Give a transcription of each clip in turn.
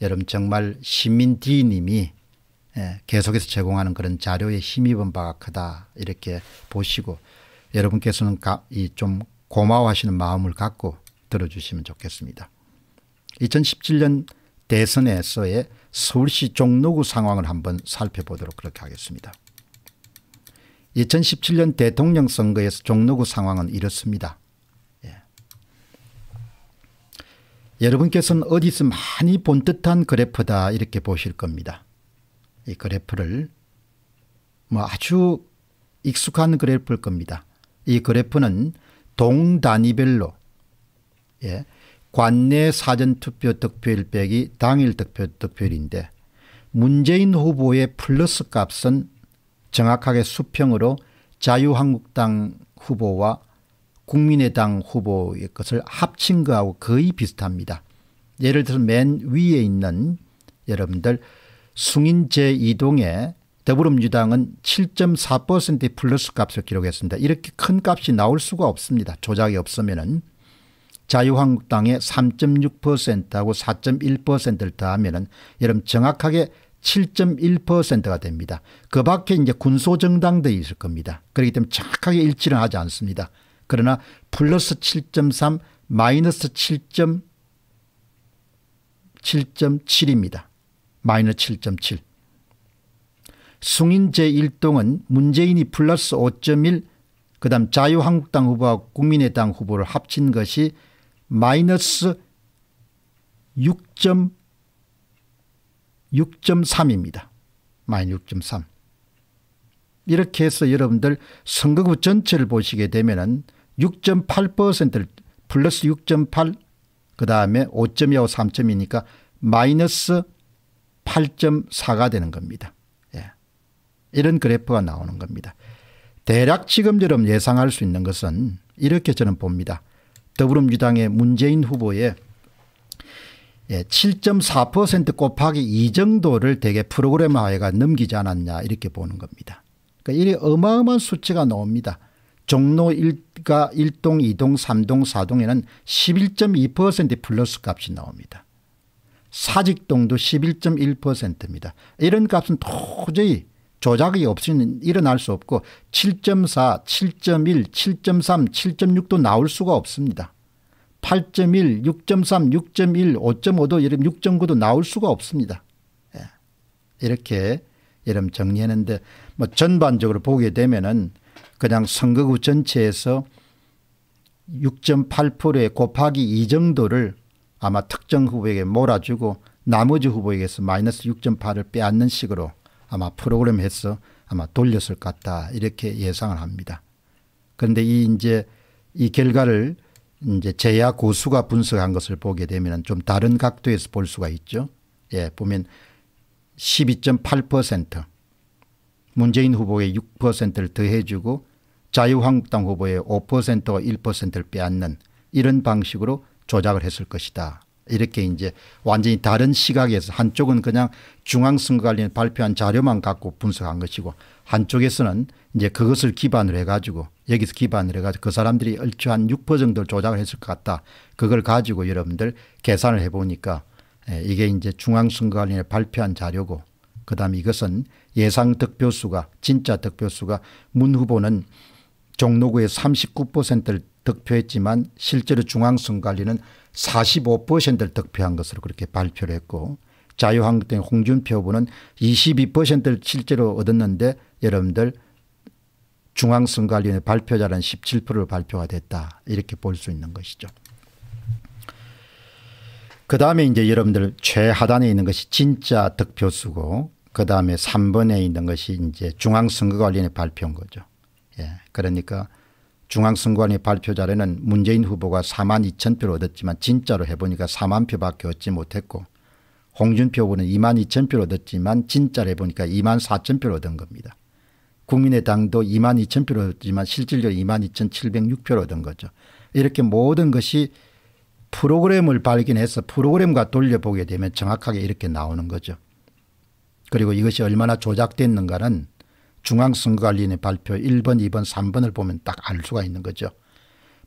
여러분 정말 시민 D 님이 예, 계속해서 제공하는 그런 자료에 힘입은 바가 크다 이렇게 보시고 여러분께서는 좀 고마워하시는 마음을 갖고 들어주시면 좋겠습니다. 2017년 대선에서의 서울시 종로구 상황을 한번 살펴보도록 그렇게 하겠습니다. 2017년 대통령 선거에서 종로구 상황은 이렇습니다. 여러분께서는 어디서 많이 본 듯한 그래프다 이렇게 보실 겁니다. 이 그래프를 뭐 아주 익숙한 그래프일 겁니다. 이 그래프는 동 단위별로 예, 관내 사전투표 득표일 빼기 당일 득표 득표율인데 문재인 후보의 플러스 값은 정확하게 수평으로 자유한국당 후보와 국민의당 후보의 것을 합친 거하고 거의 비슷합니다. 예를 들어 맨 위에 있는 여러분들 숭인 제2동에 더불어민주당은 7.4% 플러스 값을 기록했습니다. 이렇게 큰 값이 나올 수가 없습니다. 조작이 없으면은 자유한국당의 3.6%하고 4.1%를 더하면은 여러분 정확하게 7.1%가 됩니다. 그 밖에 이제 군소정당들 있을 겁니다. 그렇기 때문에 정확하게 일치는 하지 않습니다. 그러나 플러스 7.3 마이너스 7.7입니다. 마이너스 7.7. 숭인 제1동은 문재인이 플러스 5.1 그다음 자유한국당 후보와 국민의당 후보를 합친 것이 마이너스 6 3입니다 마이너스 6.3. 이렇게 해서 여러분들 선거구 전체를 보시게 되면은 6.8%를 플러스 6.8 그다음에 5.25 3 2니까 마이너스 8.4가 되는 겁니다. 예. 이런 그래프가 나오는 겁니다. 대략 지금처럼 예상할 수 있는 것은 이렇게 저는 봅니다. 더불어민주당의 문재인 후보의 7.4% 예, 곱하기 2 정도를 대개 프로그램화해가 넘기지 않았냐 이렇게 보는 겁니다. 그러니까 이리 어마어마한 수치가 나옵니다. 종로 1가 1동, 2동, 3동, 4동에는 11.2% 플러스 값이 나옵니다. 사직동도 11.1%입니다. 이런 값은 도저히 조작이 없이는 일어날 수 없고 7.4, 7.1, 7.3, 7.6도 나올 수가 없습니다. 8.1, 6.3, 6.1, 5.5도 여름 6.9도 나올 수가 없습니다. 예. 이렇게 여름 정리했는데 뭐 전반적으로 보게 되면은 그냥 선거구 전체에서 6.8%의 곱하기 2 정도를 아마 특정 후보에게 몰아주고 나머지 후보에게서 마이너스 6.8을 빼앗는 식으로 아마 프로그램해서 아마 돌렸을 것 같다 이렇게 예상을 합니다. 그런데 이 이제 이 결과를 이제 제야 고수가 분석한 것을 보게 되면 좀 다른 각도에서 볼 수가 있죠. 예, 보면 12.8% 문재인 후보의 6%를 더해주고 자유한국당 후보의 5%와 1%를 빼앗는 이런 방식으로 조작을 했을 것이다. 이렇게 이제 완전히 다른 시각에서 한쪽은 그냥 중앙선거관리에 발표한 자료만 갖고 분석한 것이고 한쪽에서는 이제 그것을 기반으로 해가지고 여기서 기반으로 해가지고 그 사람들이 얼추 한 6% 정도 조작을 했을 것 같다. 그걸 가지고 여러분들 계산을 해보니까 예, 이게 이제 중앙선거관리에 발표한 자료고 그다음 에 이것은 예상 득표수가 진짜 득표수가 문 후보는 종로구의 39%를 득표했지만 실제로 중앙선관리는 45%를 득표한 것으로 그렇게 발표를 했고 자유한국당 홍준표 후보는 22%를 실제로 얻었는데 여러분들 중앙선관위원회 발표자는 17%를 발표가 됐다 이렇게 볼 수 있는 것이죠. 그 다음에 이제 여러분들 최하단에 있는 것이 진짜 득표수고 그 다음에 3번에 있는 것이 이제 중앙선거관리원회 발표인 거죠. 예. 그러니까 중앙선관위 발표 자료는 문재인 후보가 4만 2천 표를 얻었지만 진짜로 해보니까 4만 표밖에 얻지 못했고 홍준표 후보는 2만 2천 표를 얻었지만 진짜로 해보니까 2만 4천 표를 얻은 겁니다. 국민의당도 2만 2천 표를 얻었지만 실질적으로 2만 2천 706표를 얻은 거죠. 이렇게 모든 것이 프로그램을 발견해서 프로그램과 돌려보게 되면 정확하게 이렇게 나오는 거죠. 그리고 이것이 얼마나 조작됐는가는 중앙선거관리위원회 발표 1번, 2번, 3번을 보면 딱 알 수가 있는 거죠.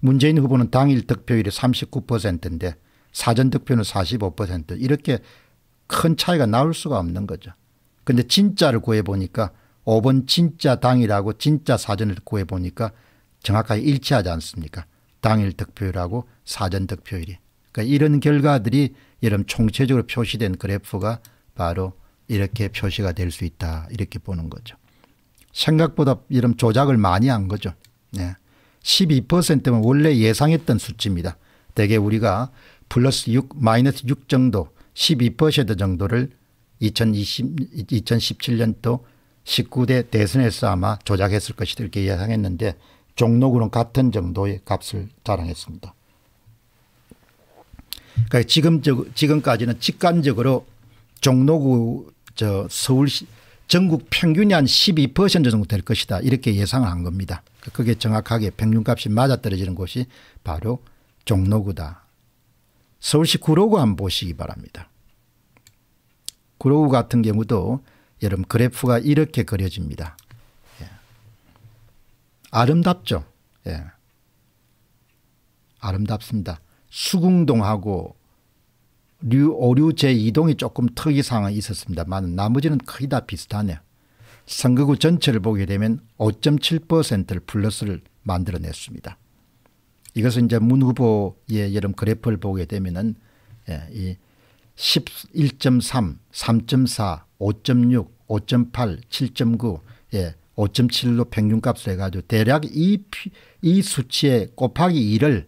문재인 후보는 당일 득표율이 39%인데 사전 득표는 45% 이렇게 큰 차이가 나올 수가 없는 거죠. 근데 진짜를 구해보니까 5번 진짜 당일하고 진짜 사전을 구해보니까 정확하게 일치하지 않습니까? 당일 득표율하고 사전 득표율이. 그러니까 이런 결과들이 여러분 총체적으로 표시된 그래프가 바로 이렇게 표시가 될 수 있다 이렇게 보는 거죠. 생각보다 이런 조작을 많이 한 거죠. 예. 12%면 원래 예상했던 수치입니다. 대개 우리가 플러스 6, 마이너스 6 정도 12% 정도를 2020, 2017년도 19대 대선에서 아마 조작했을 것이다 이렇게 예상했는데 종로구는 같은 정도의 값을 자랑했습니다. 그러니까 지금, 지금까지는 직관적으로 종로구 저 서울시 전국 평균이 한 12% 정도 될 것이다 이렇게 예상을 한 겁니다. 그게 정확하게 평균값이 맞아떨어지는 곳이 바로 종로구다. 서울시 구로구 한번 보시기 바랍니다. 구로구 같은 경우도 여러분 그래프가 이렇게 그려집니다. 예. 아름답죠. 예. 아름답습니다. 수궁동하고 류 오류 제2동이 조금 특이사항이 있었습니다만 나머지는 거의 다 비슷하네요. 선거구 전체를 보게 되면 5.7%를 플러스를 만들어냈습니다. 이것은 이제 문 후보의 여름 그래프를 보게 되면은 예, 이 11.3, 3.4, 5.6, 5.8, 7.9, 예, 5.7로 평균값으 해가지고 대략 이, 이 수치의 곱하기 2를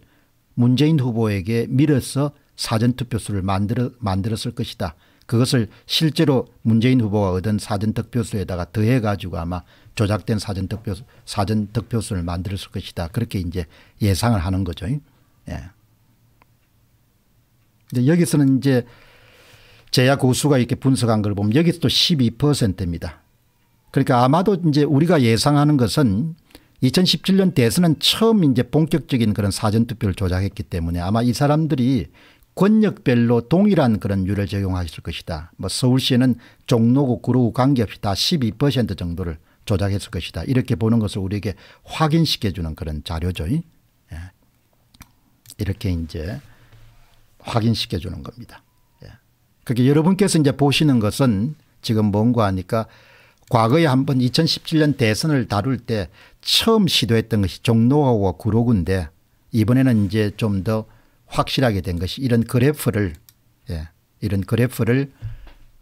문재인 후보에게 밀어서 사전투표수를 만들어, 만들었을 것이다. 그것을 실제로 문재인 후보가 얻은 사전득표수에다가 더해 가지고 아마 조작된 사전득표수, 사전득표수를 만들었을 것이다. 그렇게 이제 예상을 하는 거죠. 예. 이제 여기서는 이제 제야 고수가 이렇게 분석한 걸 보면 여기서 도 12%입니다. 그러니까 아마도 이제 우리가 예상하는 것은 2017년 대선은 처음 이제 본격적인 그런 사전투표를 조작했기 때문에 아마 이 사람들이 권역별로 동일한 그런 율를 적용하실 것이다. 뭐 서울시는 종로구, 구로구 관계없이 다 12% 정도를 조작했을 것이다. 이렇게 보는 것을 우리에게 확인시켜주는 그런 자료죠. 예. 이렇게 이제 확인시켜주는 겁니다. 예. 그게 그러니까 여러분께서 이제 보시는 것은 지금 뭔가 하니까 과거에 한번 2017년 대선을 다룰 때 처음 시도했던 것이 종로하고 구로구인데 이번에는 이제 좀더 확실하게 된 것이 이런 그래프를 예, 이런 그래프를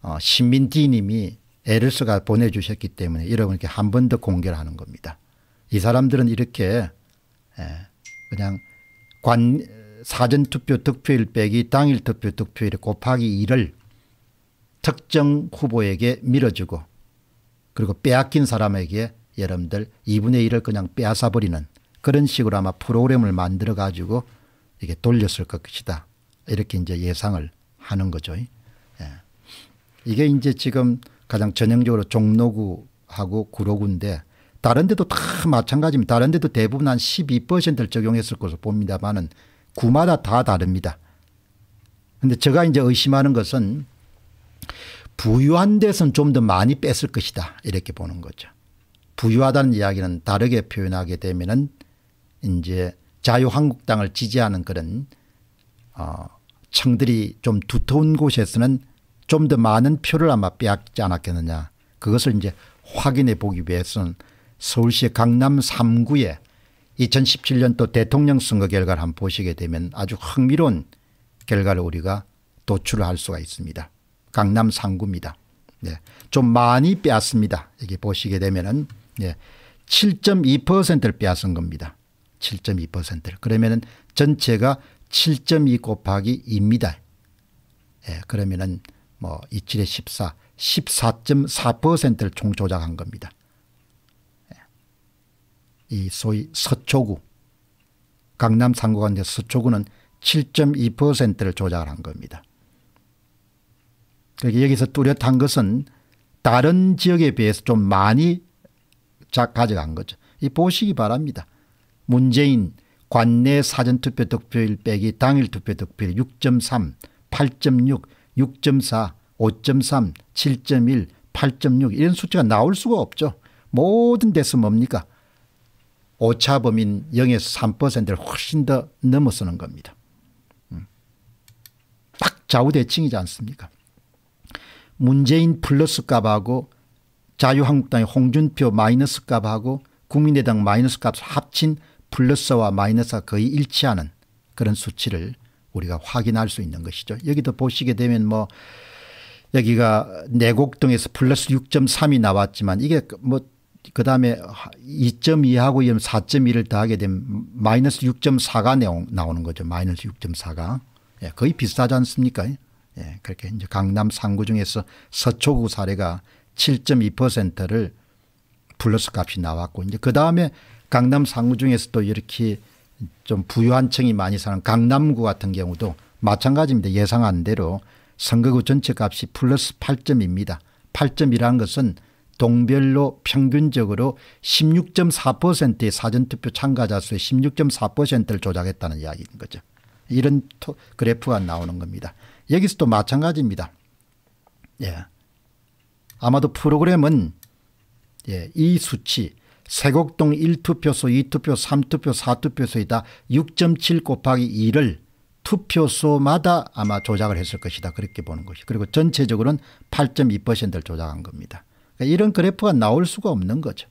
어, 신민디님이 에르스가 보내주셨기 때문에 여러분께 한 번 더 공개를 하는 겁니다. 이 사람들은 이렇게 예, 그냥 관 사전투표 득표일 빼기 당일 투표 득표일 곱하기 2를 특정 후보에게 밀어주고 그리고 빼앗긴 사람에게 여러분들 2분의 1을 그냥 빼앗아버리는 그런 식으로 아마 프로그램을 만들어 가지고 이게 돌렸을 것이다. 이렇게 이제 예상을 하는 거죠. 예. 이게 이제 지금 가장 전형적으로 종로구하고 구로구인데 다른 데도 다 마찬가지입니다. 다른 데도 대부분 한 12%를 적용했을 것으로 봅니다만은 구마다 다 다릅니다. 근데 제가 이제 의심하는 것은 부유한 데선 좀 더 많이 뺐을 것이다. 이렇게 보는 거죠. 부유하다는 이야기는 다르게 표현하게 되면은 이제 자유한국당을 지지하는 그런 어 청들이 좀 두터운 곳에서는 좀 더 많은 표를 아마 빼앗지 않았겠느냐. 그것을 이제 확인해 보기 위해서는 서울시 강남 3구에 2017년도 대통령 선거 결과를 한번 보시게 되면 아주 흥미로운 결과를 우리가 도출할 수가 있습니다. 강남 3구입니다. 네. 좀 많이 빼앗습니다. 여기 보시게 되면은 네. 7.2%를 빼앗은 겁니다. 7.2%를. 그러면은 전체가 7.2 곱하기 2입니다. 예, 그러면은 뭐 27에 14, 14.4%를 총 조작한 겁니다. 예. 이 소위 서초구, 강남 3구가 있는 서초구는 7.2%를 조작한 겁니다. 그러니까 여기서 뚜렷한 것은 다른 지역에 비해서 좀 많이 가져간 거죠. 이 보시기 바랍니다. 문재인 관내 사전투표 득표율 빼기 당일 투표 득표율 6.3, 8.6, 6.4, 5.3, 7.1, 8.6 이런 수치가 나올 수가 없죠. 모든 데서 뭡니까? 오차범인 0에서 3%를 훨씬 더 넘어서는 겁니다. 음. 딱 좌우대칭이지 않습니까? 문재인 플러스 값하고 자유한국당의 홍준표 마이너스 값하고 국민의당 마이너스 값 합친 플러스와 마이너스가 거의 일치하는 그런 수치를 우리가 확인할 수 있는 것이죠. 여기도 보시게 되면 뭐 여기가 내곡 등에서 플러스 6.3이 나왔지만 이게 뭐 그다음에 2.2하고 4.1을 더하게 되면 마이너스 6.4가 나오는 거죠. 마이너스 6.4가. 예, 거의 비슷하지 않습니까? 예, 그렇게 이제 강남 3구 중에서 서초구 사례가 7.2%를 플러스 값이 나왔고 이제 그다음에 강남 상무 중에서도 이렇게 좀 부유한 층이 많이 사는 강남구 같은 경우도 마찬가지입니다. 예상한 대로 선거구 전체 값이 플러스 8점입니다. 8점이라는 것은 동별로 평균적으로 16.4%의 사전투표 참가자 수의 16.4%를 조작했다는 이야기인 거죠. 이런 그래프가 나오는 겁니다. 여기서도 마찬가지입니다. 예. 아마도 프로그램은 예, 이 수치 세곡동 1투표소, 2투표, 3투표, 4투표소이다. 6.7 곱하기 2를 투표소마다 아마 조작을 했을 것이다. 그렇게 보는 것이. 그리고 전체적으로는 8.2%를 조작한 겁니다. 그러니까 이런 그래프가 나올 수가 없는 거죠.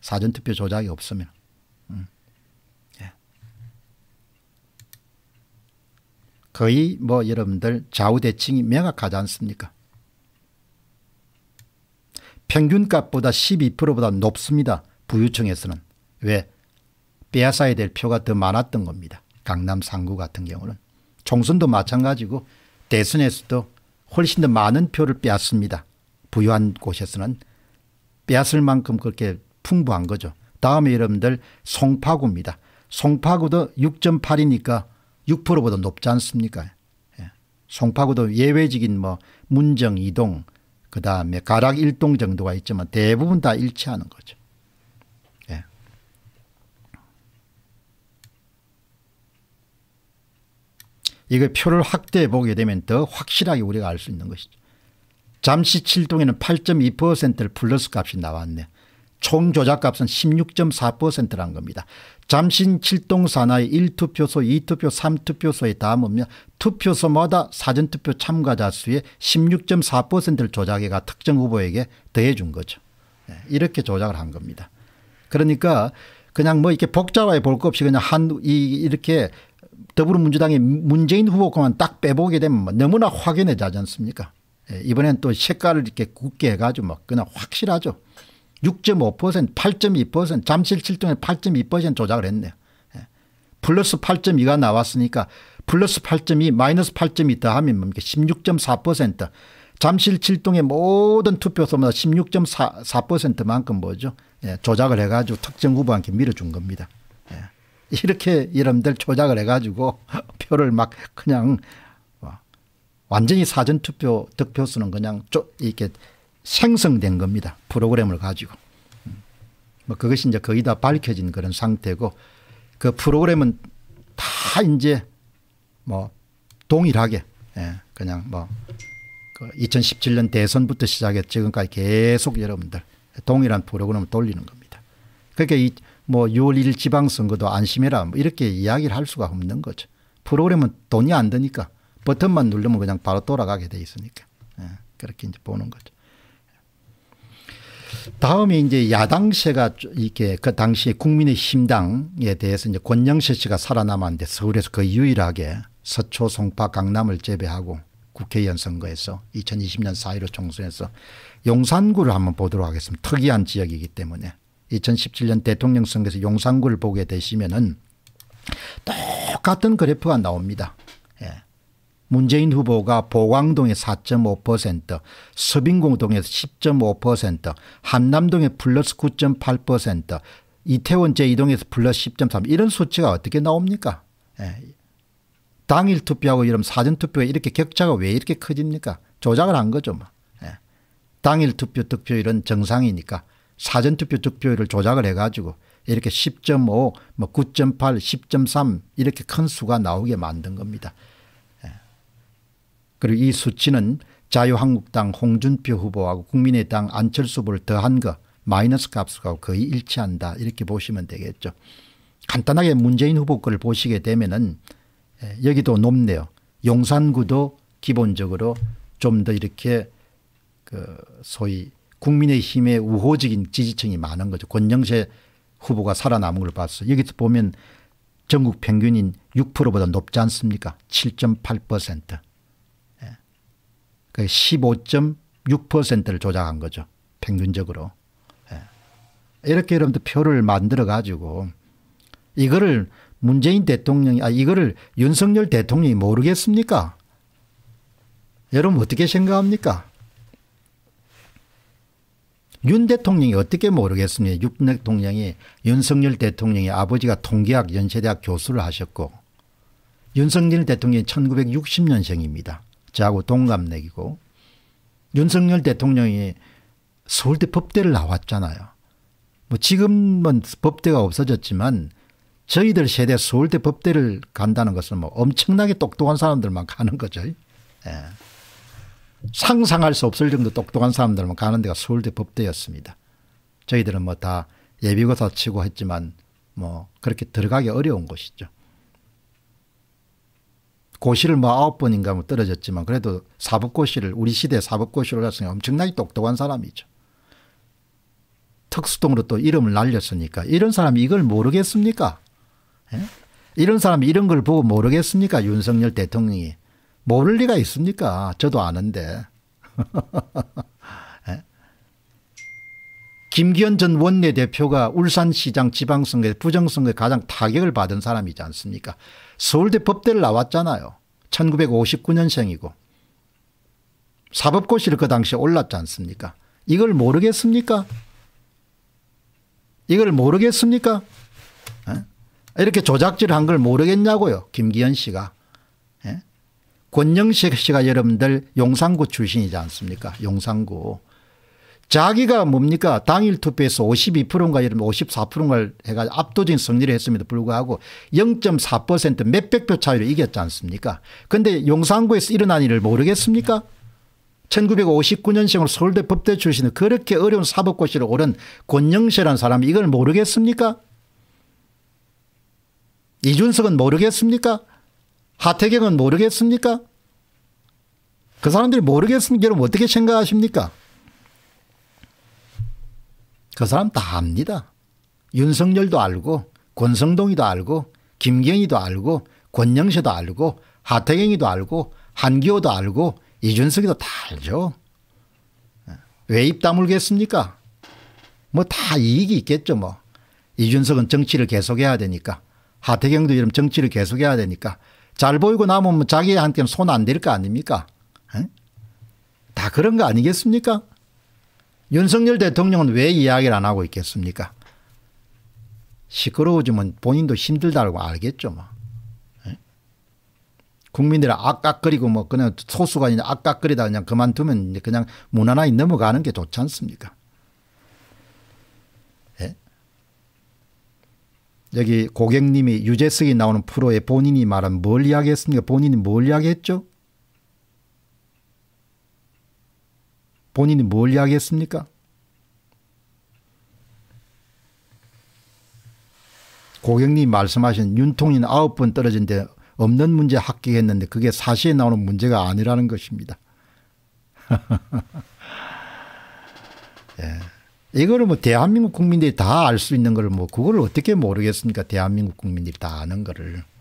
사전투표 조작이 없으면. 음. 예. 거의 뭐 여러분들 좌우대칭이 명확하지 않습니까? 평균값보다 12%보다 높습니다. 부유층에서는 왜 빼앗아야 될 표가 더 많았던 겁니다. 강남 3구 같은 경우는. 총선도 마찬가지고 대선에서도 훨씬 더 많은 표를 빼앗습니다. 부유한 곳에서는 빼앗을 만큼 그렇게 풍부한 거죠. 다음에 여러분들 송파구입니다. 송파구도 6.8이니까 6%보다 높지 않습니까? 예. 송파구도 예외적인 뭐 문정 이동 그다음에 가락 일동 정도가 있지만 대부분 다 일치하는 거죠. 이거 표를 확대해 보게 되면 더 확실하게 우리가 알 수 있는 것이죠. 잠시 7동에는 8.2%를 플러스 값이 나왔네. 총 조작값은 16.4%란 겁니다. 잠신 7동 산하의 1투표소, 2투표, 3투표소의 다으면 투표소마다 사전투표 참가자 수의 16.4%를 조작해가 특정 후보에게 더해 준 거죠. 예, 이렇게 조작을 한 겁니다. 그러니까 그냥 뭐 이렇게 복잡하게 볼거 없이 그냥 한, 이렇게 더불어민주당의 문재인 후보 것만 딱 빼보게 되면 뭐 너무나 확연해지지 않습니까? 예, 이번엔 또 색깔을 이렇게 굳게 해가지고 막 뭐 그냥 확실하죠. 6.5% 8.2% 잠실 7동에 8.2% 조작을 했네요. 예, 플러스 8.2가 나왔으니까 플러스 8.2 마이너스 8.2 더하면 뭡니까 16.4% 잠실 7동의 모든 투표소마다 16.4%만큼 뭐죠 예, 조작을 해가지고 특정 후보한테 밀어준 겁니다. 이렇게 이름들 조작을 해가지고 표를 막 그냥 완전히 사전투표 득표수는 그냥 이렇게 생성된 겁니다. 프로그램을 가지고. 음. 뭐 그것이 이제 거의 다 밝혀진 그런 상태고 그 프로그램은 다 이제 뭐 동일하게 예 그냥 뭐 2017년 그 대선부터 시작해 지금까지 계속 여러분들 동일한 프로그램을 돌리는 겁니다. 그러니까 이뭐 6월 1일 지방선거도 안심해라 뭐 이렇게 이야기를 할 수가 없는 거죠. 프로그램은 돈이 안 드니까 버튼만 누르면 그냥 바로 돌아가게 돼 있으니까 예, 그렇게 이제 보는 거죠. 다음에 이제 야당세가 이렇게 그 당시에 국민의 힘당에 대해서 이제 권영세 씨가 살아남았는데 서울에서 거의 유일하게 서초 송파 강남을 재배하고 국회의원 선거에서 2020년 4.15 총선에서 용산구를 한번 보도록 하겠습니다. 특이한 지역이기 때문에 2017년 대통령 선거에서 용산구를 보게 되시면은 똑같은 그래프가 나옵니다. 예. 문재인 후보가 보광동에 4.5%, 서빙공동에서 10.5%, 한남동에 플러스 9.8%, 이태원 제2동에서 플러스 10.3 이런 수치가 어떻게 나옵니까? 예. 당일 투표하고 이런 사전투표에 이렇게 격차가 왜 이렇게 커집니까? 조작을 한 거죠. 뭐. 예. 당일 투표 득표율은 정상이니까 사전투표 득표율을 조작을 해가지고 이렇게 10.5, 뭐 9.8, 10.3 이렇게 큰 수가 나오게 만든 겁니다. 예. 그리고 이 수치는 자유한국당 홍준표 후보하고 국민의당 안철수 후보를 더한 거 마이너스 값하 거의 일치한다 이렇게 보시면 되겠죠. 간단하게 문재인 후보 거를 보시게 되면은 예, 여기도 높네요. 용산구도 기본적으로 좀 더 이렇게 그 소위 국민의힘의 우호적인 지지층이 많은 거죠. 권영세 후보가 살아남은 걸봤어 여기서 보면 전국 평균인 6%보다 높지 않습니까? 7.8%. 예. 그 15.6%를 조작한 거죠. 평균적으로. 예. 이렇게 여러분들 표를 만들어 가지고 이거를 문재인 대통령이 아 이거를 윤석열 대통령이 모르겠습니까? 여러분 어떻게 생각합니까? 윤 대통령이 어떻게 모르겠습니까? 윤 대통령이 윤석열 대통령의 아버지가 통계학 연세대학 교수를 하셨고 윤석열 대통령이 1960년생입니다. 저하고 동갑내기고 윤석열 대통령이 서울대 법대를 나왔잖아요. 뭐 지금은 법대가 없어졌지만 저희들 세대 서울대 법대를 간다는 것은 뭐 엄청나게 똑똑한 사람들만 가는 거죠. 예. 상상할 수 없을 정도 똑똑한 사람들만 가는 데가 서울대 법대였습니다. 저희들은 뭐 다 예비고사 치고 했지만 뭐 그렇게 들어가기 어려운 곳이죠. 고시를 뭐 아홉 번인가 뭐 떨어졌지만 그래도 사법고시를 우리 시대 사법고시를 갔으니까 엄청나게 똑똑한 사람이죠. 특수동으로 또 이름을 날렸으니까 이런 사람이 이걸 모르겠습니까? 에? 예? 이런 사람이 이런 걸 보고 모르겠습니까? 윤석열 대통령이. 모를 리가 있습니까? 저도 아는데. 예? 김기현 전 원내대표가 울산시장 지방선거 부정선거에 가장 타격을 받은 사람이지 않습니까? 서울대 법대를 나왔잖아요. 1959년생이고. 사법고시를 그 당시에 올랐지 않습니까? 이걸 모르겠습니까? 이걸 모르겠습니까? 예? 이렇게 조작질 한걸 모르겠냐고요. 김기현 씨가. 권영식 씨가 여러분들 용산구 출신이지 않습니까 용산구. 자기가 뭡니까 당일 투표에서 52%인가 5 4인가 해가 압도적인 승리를 했음에도 불구하고 0.4% 몇백 표 차이로 이겼지 않습니까 그런데 용산구에서 일어난 일을 모르겠습니까 1959년생으로 서울대 법대 출신 그렇게 어려운 사법고시를 오른 권영세라는 사람이 이걸 모르겠습니까 이준석은 모르겠습니까 하태경은 모르겠습니까? 그 사람들이 모르겠으면 여러분 어떻게 생각하십니까? 그 사람 다 압니다. 윤석열도 알고 권성동이도 알고 김경희도 알고 권영세도 알고 하태경이도 알고 한기호도 알고 이준석이도 다 알죠. 왜 입 다물겠습니까? 뭐 다 이익이 있겠죠 뭐. 이준석은 정치를 계속해야 되니까 하태경도 이런 정치를 계속해야 되니까 잘 보이고 남으면 자기한테는 손안 댈 거 아닙니까? 에? 다 그런 거 아니겠습니까? 윤석열 대통령은 왜 이야기를 안 하고 있겠습니까? 시끄러워지면 본인도 힘들다고 알겠죠. 뭐. 국민들이 악각거리고 뭐 그냥 소수가 이제 악각거리다 그냥 그만두면 그냥 무난하게 넘어가는 게 좋지 않습니까? 여기 고객님이 유재석이 나오는 프로에 본인이 말한 뭘 이야기했습니까? 본인이 뭘 이야기했죠? 본인이 뭘 이야기했습니까? 고객님 말씀하신 윤통인 아홉 번 떨어진데 없는 문제 합격했는데 그게 사실에 나오는 문제가 아니라는 것입니다. 예. 이거를 뭐 대한민국 국민들이 다 알 수 있는 걸뭐 그걸 어떻게 모르겠습니까? 대한민국 국민들이 다 아는 거를.